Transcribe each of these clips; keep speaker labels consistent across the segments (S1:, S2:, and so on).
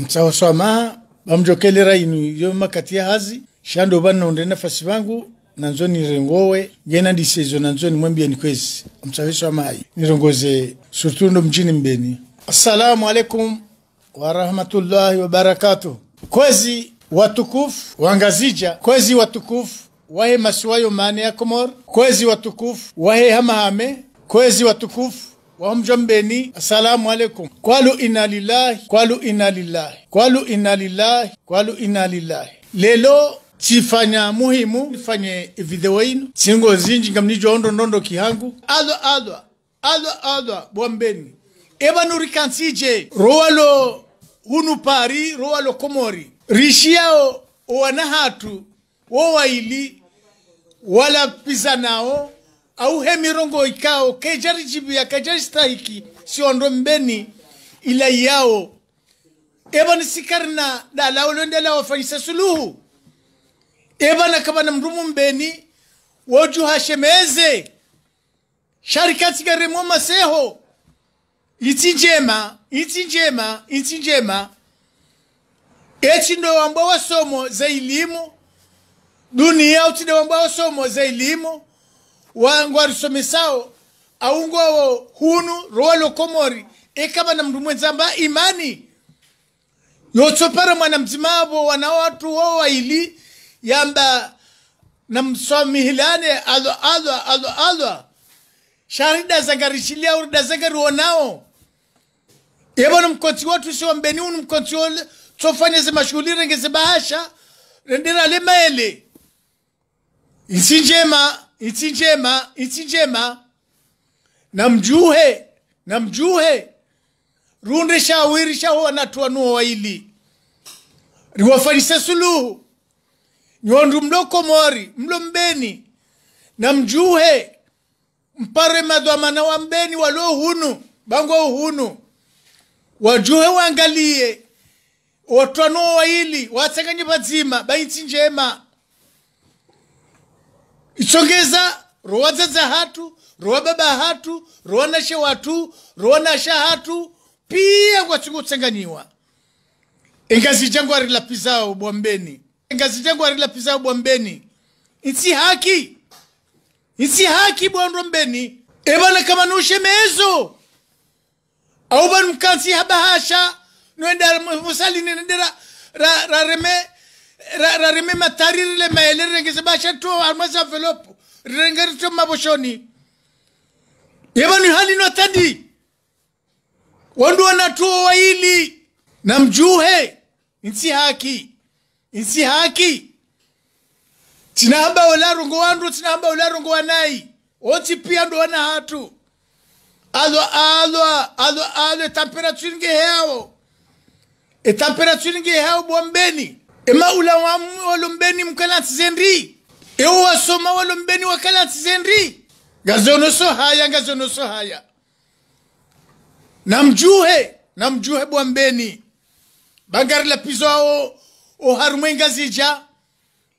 S1: nsawaswama bamjokele rainu yo makatia hazi shando banonde nafasi bangu nanzoni rengowe gena ndisezo nanzoni mwembieni kwezi msaweswamai nirongoze ndo mjini mbeni assalamu alaikum warahmatullahi wabarakatuh kwezi watukufu wangazija kwezi watukufu wahe masuwayo mane ya komor kwezi watukufu wahe hamahame kwezi watukufu wamjombeni assalamu alaikum kwalu ina lillahi kwalu ina lillahi kwalu ina lillahi kwalu ina lillahi lelo chifanya muhimu ifanye video ino singo zinji ngamnijondo ndondo kihangu adwa adwa alwa alwa bwambeni evanurikantsije rowalo hunu pari rowalo komori rishiao yao wana hatu wowaili walapiza nao auhe mirongo ikao kejari jibia kejari stahiki siondo mbeni ila yao ebani sikarna dala la wafanyisa suluhu nakaba na mrumu mbeni woju hashemeze sharikati garemo maseho iti njema iti njema iti njema eti ndo wambwa wasomo za ilimu dunia utide wambawa wasomo za ilimu wangwari somesawo aungowo hunu rowalo komori ekava na mndu mwenzamba imani yotsopera mwana mzimabo wana watu wo waili yamba na mswamihilane alwa alwa alwa alwa shari dazagarishiliya uri dazagarionawo na mkotsi watu wambeni unu mkotsi wole ze mashughuli rengeze bahasha renderale maele insi insi njema insi njema namjuhe namjuhe runde shawirishaho wanatuwanuwo waili riwafanyise suluhu nyondu mloko komori mlo mbeni namjuhe mpare madwamana wa mbeni walio hunu bango uhunu wajuhe wangalie watwanuwo waili watsanganye vadzima baitsi njema itsokeza rowadzadza hatu rowa baba hatu rowa nashe watu rowa nasha hatu pia kwatsingotsenganywa engazi jangu arilapizawo bwambeni engazi jangu arilapizawo bwambeni insi haki insi haki bwando mbeni ebana kama nushemezo au banu mkansi habahasha noenda musalini nendera rareme ra, ra, rarimi mataririle maele se rirengese bashatua armasa envelope rito maboshoni yevanu halino tandi wandu wanatuo waili na mjuhe insi haki insi haki tinahamba wala olarongo wandu tinahamba wala olarongo wanai oti pia ndo wana hatu alwa alwa alwa alwa etemperature ngeheawo etemperature ngeheawo bombeni emaula walombeni mkalansi zenri ewo wasoma walombeni wakalansi zenri gazonoso haya gazonoso haya namjuhe namjuhe bwambeni bangar lapizo ao o harumwenga zija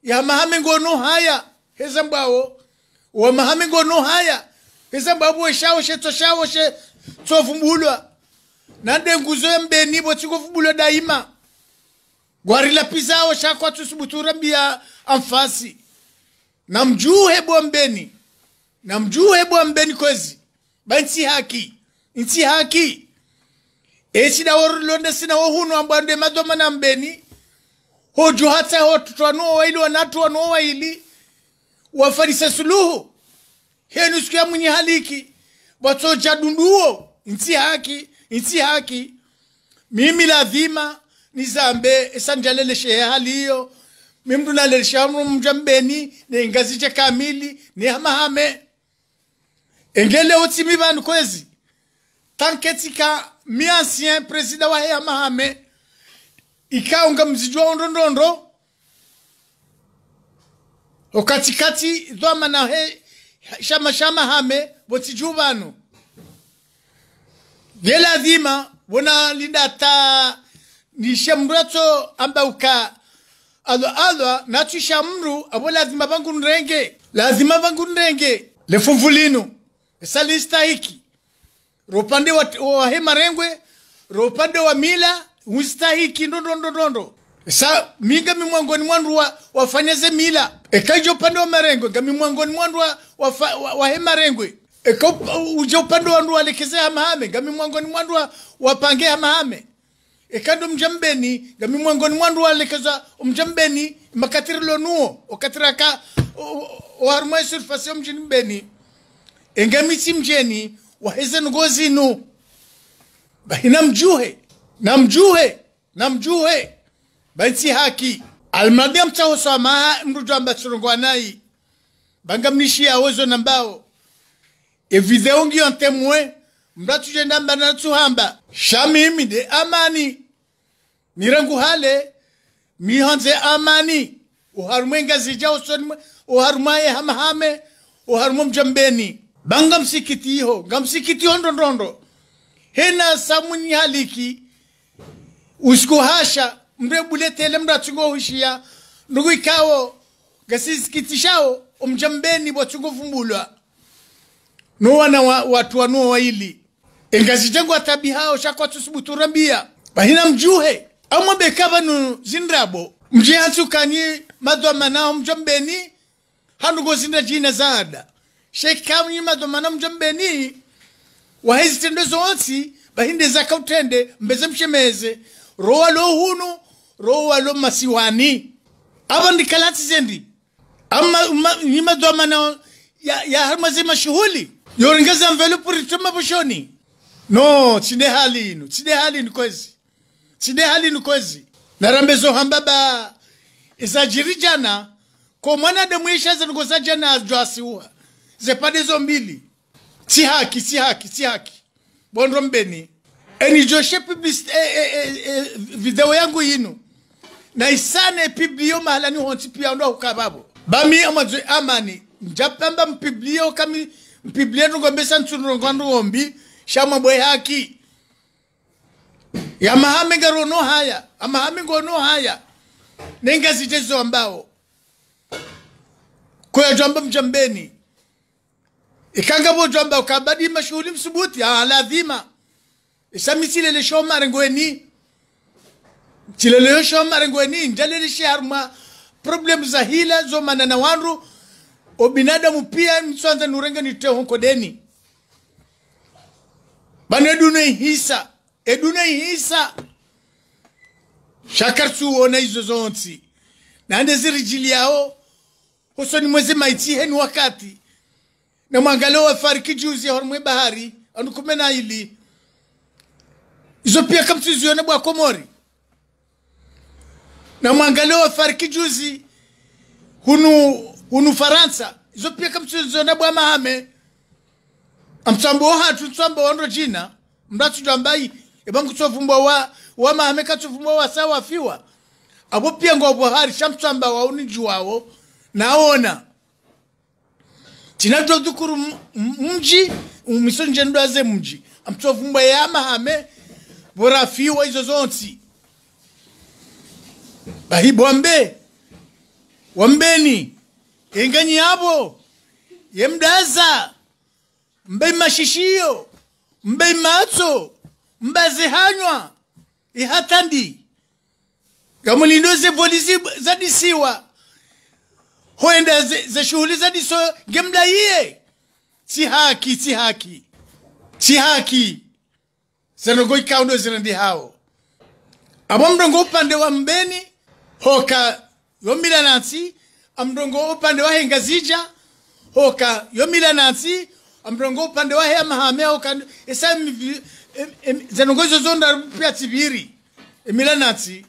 S1: ya mahame ngono haya heza mbao wa mahame ngono haya heza mbabu weshao sheto shao she tsofumbulwa nande nguzo ya mbeni botsikofumbulwa daima gwarila pizawo shakwatu subutura mbia anfasi namjuhe bwambeni namjuhe bwambeni kwezi bansi haki nsi haki esida worulonde sina wohunu ambwande madoma na mbeni hoju hata hotutwanuo waili wanatuwanuo waili wafarisa suluhu henu siku ya mwenye haliki watoja dunduo nsi haki nsi haki mimi lazima nizambe esanjala sheha haliyo mimdu naleleshamru mjambeni ne ngazi cha kamili nehamahame engele mi banu kwezi mi ancien president wa hehamahame ikaunga mzijwa ondondondo okatikati dhwama na he shama shama hame botiju vanhu vyela dhima wona lidata ni mratso amba uka alwa alwa natwisha shamru abo lazima bangu nrenge lazima bangu nrenge vangunrenge lefumvulino esalistahiki ropande wa, wa hema rengwe ropande wa mila ndondo ndondo ndondondondondo sa minga ni mwandu wa, wafanyeze mila ekaija pande wa marengwe mwango ni mwandu wa, wa, wa, wa hemarengwe eka uja upande wandu walekeze hamahame mwango ni mwandu wa, wapange hamahame ekandi omjambeni gami mwangoni mwandu walekeza omjambeni makatirilo nuo okatiraka oharumwa esurfasi omjini mbeni engamisi mjeni waheze ngozinu bahi namjuhe namjuhe namjuhe bainsi haki almadi amtahosamaha mrujo ambachirongwanai bangamnishia wezo nambao evideo ngio ntemwe mba mbatujenda mbana tsuhamba shamimi de amani mirangu hale mihanze amani uharumwenga zija usoni uharumaye hamahame uharumwe mjambeni banga msikiti iho msikiti hondo ondondondo hena samu samunyi haliki usikuhasha mrebuletele hushia nugu ikawo gasisikitishao umjambeni fumbulwa nowana wa, watu wanuo waili engazijengwa tabi hao shakwatu sibutura mbia bahina mjuhe amwambe kavanu zindrabo mjihatsukanye madwamanao hanugo zindra jina zaada shekamnyi madwamana mjombeni wahezi tendo zonsi bahinde utende mbeze mshemeze rowa lo hunu rowa lo masiwani aba ndikalati zendi ama ma, nyimadwamana ya, ya harmaze mashughuli yorengeza mvelopuri tuma boshoni no chine chidehali inu hali ni kwezi chine hali ni kwezi narambezo hambaba izajiri jana ko mwanadamu za nukosa jana ajwasiwa zepande zo mbili si haki si haki si haki bondo mbeni enijoshe e, e, eh, e, eh, e, eh, video yangu yinu na isane piblio mahalani honti pia ndo ukababo bami amadzwe amani njapamba mpiblio kami nukombesa ngombesa ntsunurongwa ngombi shama bwe haki ya mahame garono haya amahame gono haya nenga zitezo ambao kwa jamba mjambeni ikanga bo jamba ukabadi mashuhuli msubuti ya lazima isamisile le shoma rengweni chilele yo shoma rengweni njalele shiharma problem za hila zo manana wanru obinadamu pia mswanza nurenga niteo honko deni bano eduna ihisa eduna ihisa shakarsuona hizo ande ziri jili yao ni mwezi maiti heni wakati na mwangalo fariki juzi hormwe bahari anukumena ili izo pia kamtuzione bwa komori na mwangalo fariki juzi hunu hunu faransa izo pia kamtuzione bwa mahame amtsambo hatu ntswamba wa cina mdathu twambai ebangu tsovumbwa wa wamaameka tsovumbwa wasa abo hari piyanga wa xamtswamba wawo naona cina dzodukuru mji miso njendwaze mji amtsovumbwa yamahame fiwa izo zonsi bahibo ambe wambeni enganyi abo yemdaza mbe mashishiyo mbe matso mbazihanywa ihatandi kamulindo polisi zadisiwa hoenda ze, shughuli zadiso ngemdaiye si haki si haki si haki zanogo ikaundo zirandi hao abo mndongo upande wa mbeni hoka yomila nansi amndongo upande wa hengazija hoka yomila nansi amrongo upande wahe amahamea ukandi esa zanongo izo zonda pia tibiri emila natsi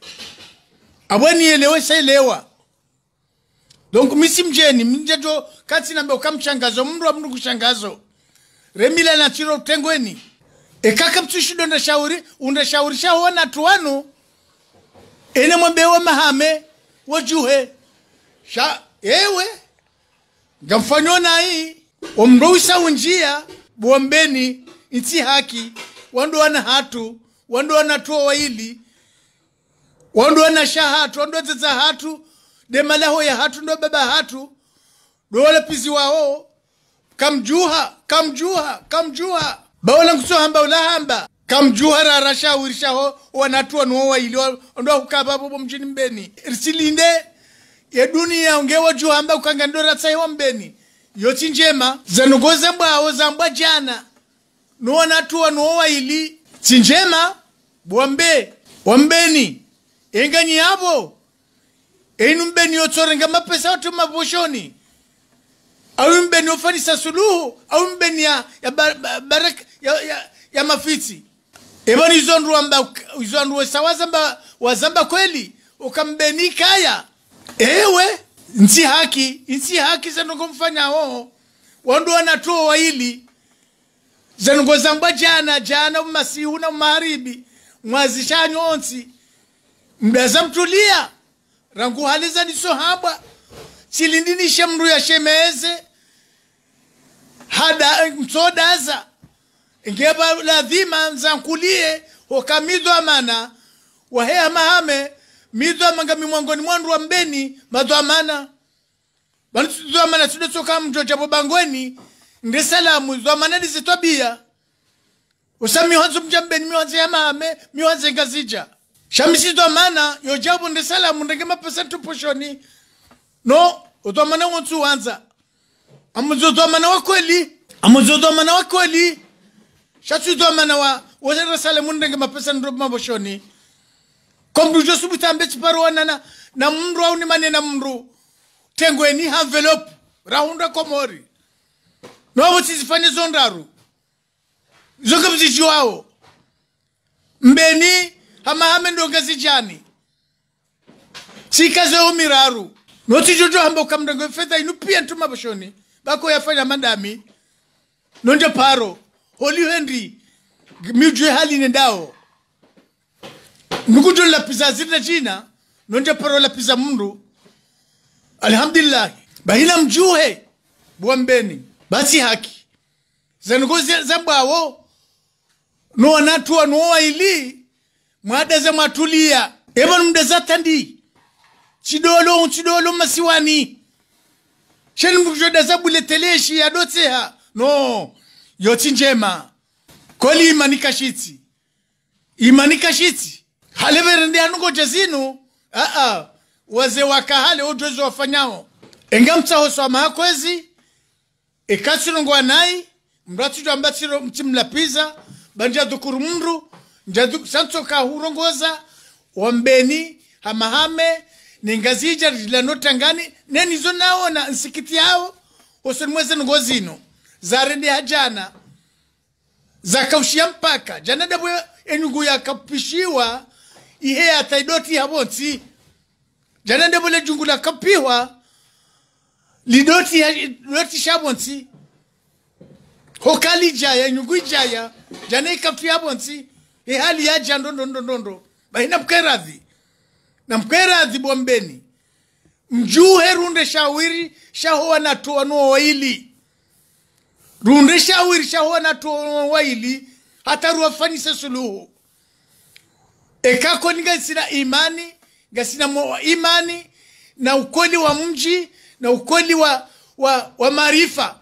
S1: abweni elewe sailewa donc misi mjeni mjeto kati na nambe ukamshangazo mndu wa mndu kushangazo remila e kaka natsiro utengweni shauri unda shauri undashaurisha na tuwanu ene mwambewe mahame wojuhe sha ewe na nayi omroisa unjia bombeni insi haki wandu wana hatu wandu wana wanatuo waili wandu wana sha hatu wandu wadzedza hatu demalaho ya hatu ndo baba hatu dole pizi wawo kamjuha kamjuha kamjuha nkuso hamba nkusohamba hamba kamjuha rarashawirishaho wanatua nuwa waili wandu wakukapa popo mjini mbeni risilinde yeduniya ungewajuhamba ukanga ndoratsaiwa mbeni yotsi njema zanugoza bwawo zambwa jana nuwanathuwa nuwowaili tsinjema bwambe wambeni enganyi yapo enu mbeni yotsorenga mapesa wathu maposhoni au mbeni yofanisa suluhu au mbeni ya, ya, baraka, ya, ya, ya mafitsi evani izonduwe sawa wazamba kweli ukambeni kaya ewe nsi haki nsi haki zanongomfanyawo wandu wanatoa waili zanongozambwa jana jana mumasihu na mumaharibi mwazisha nyonsi mdaza mtulia rangu haliza nisohabwa chilindinishe mndu yashemeze hada msodaza ngeba lazima nzankulie hokamidwa mana wahehamahame midho mangami mwangoni mwandu wa mbeni madhwamana vanozwamana sidotsoka mto chapo bangweni ndi salamu zwamana dizitwabia usa miwanzo mja mbeni miwanzo ya maame miwanzo ingazija shamisizwamana yojabu ndi salamu ndenge mapesentu poshoni no uzwamana wonsu wanza amuzuzwamana wa kweli amuzuzwamana wa kweli shatsuzwamana wa wasalamu ndenge mapesentu maposhoni kombrujo subutambe chiparuwana na, na mru au nimane na mru tengwe ni envelope raunda komori novo tizifane zondaru zonke vizichiwawo mbeni hamahame ndonge zichani tsika zewo miraru noti chotohamba ukamndango fedha inupiya ntumavashoni vako yafanya madami nonde paro holy henry mijwe hali nendao la lapisa zina jina nonje paro la lapisa mundu alhamdulillah bahina mjuhe bwambeni basi haki zanukozia zabwawo nowanathuwa nowaili mwadeza mwathuliya evanu mdeza thandi cidolo chidolo masiwani sheni mkucodeza buleteleshi yadotseha no yoti njema koli imanikashitsi imanikashitsi haleverendeanuko chezinu aa waze wakahale utwezi wafanyao engamtsaho swamaha kwezi ikatsirongwa nai mratsuco ambatsiro mtsimlapiza banja dhukuru mndu santsoka hurongoza wambeni hamahame ningazija rilanotangani nenizo naona nsikiti yao osonimweze ngozino zarende hajana zakaushia mpaka jana dabwe enyungu yakapishiwa ihe ataidoti yabotsi janende bole jungu la kapiwa lidoti ya doti shabotsi hokali jaya nyungu jaya hali ya jando ndo ndo ndo bahina mkeradhi na mkeradhi bombeni mjuhe runde shawiri na shahowa natoa waili runde shawiri na shahowa natoa waili hata ruwafanise suluhu ekako gasina imani ngasina imani na ukweli wa mji na ukweli wa, wa, wa maarifa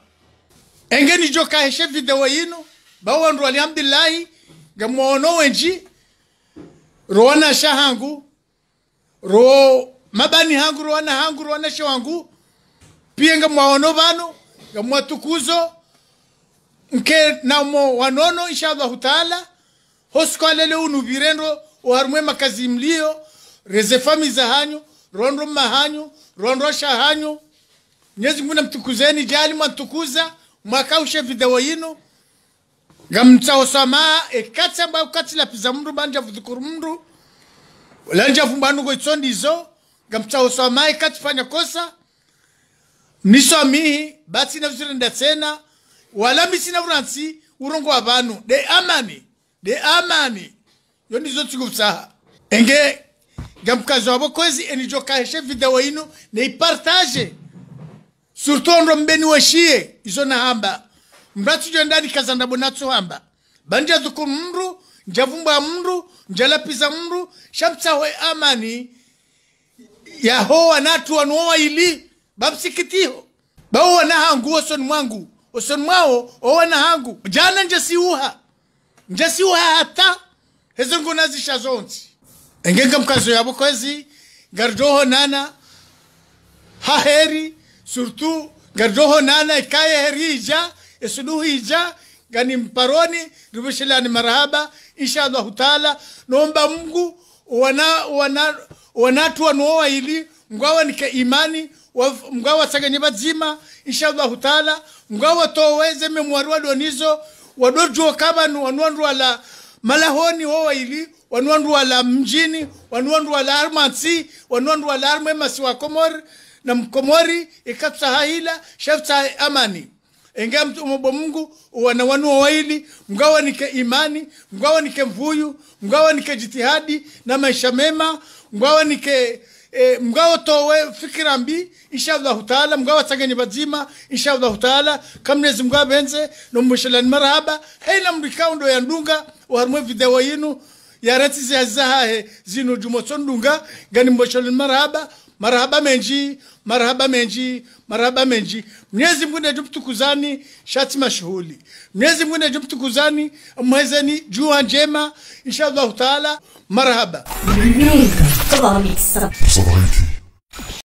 S1: engenijo kaheshe video yino bawandu alhamdulillahi ngamwono wenji roona sha hangu ro mabani hangu roona hangu roona sha wangu pia bano vano ngamwatukuzo nke namo wanono inshallahu taala hoskwalele unu virendo o makazi mlio reze famiza hanyu rondo mahanyu rondosha hanyu Mwenyezi Mungu namtukuzeni jali mwantukuza mwaka mwakaushe video yino ngamtsao e mba ekatsi la katsilapiza mndu banja vudhukuru mndu lanja vumbanu zo goitsondizo ngamtsao samaa e fanya kosa mniso amihi batsina vizirenda tsena wala misi na vuransi urongo wabanu de amani de amani yo nizo tsikufsaha enge ngamkazi wabokozi enijo kaheshe video ino neipartage surtondo mbeni weshie izo nahamba mratujo ndani kazandabo natso hamba banja dhuku mru njavumba mru njalapiza mru shamtsawe amani yaho wanatu wanuoa ili babsikitiho bao wanahangu osoni mwangu osoni mwao owanahangu jana njasiuha njasiuha hata ezi nazi zisha engenga mkazo ya bukwezi gardoho nana haheri surtu gardoho nana ikaye heri ija esuluhu ija gani mparoni rubishilani marahaba insha allahu taala nomba mungu wana wana wanatu wanuowa ili mgwawa nike imani mgwawa saganye bazima insha allahu taala mgwawa toweze mwaruwa wadonizo wadojuo kabanu wanuandu la malahoni honi wowaili wanuwandu wala mjini wanuwandu wala armansi wanuwandu wala wa komori na mkomori ikatusahahila shafta amani enge mtu umobo mungu wana wanu wawaili mgawa nike imani mgawa nike mvuyu mgawa nike jitihadi na maisha mema mgawa nike Eh, towe fikira mbi inshallah taala mgawatsaganye bazima inshallah taala kamnezi mgabenze nomushalani marhaba hela mbikaundo ya ndunga waharumwe video yinu za zahe zinu jumotso ndunga ngani mboshalani marhaba marhaba menji marhaba menji maraba menji mnyezi mungu nejo mtukuzani shati mashuhuli mnyezi mungu nejo mtukuzani ni jua njema inshallah taala marhaba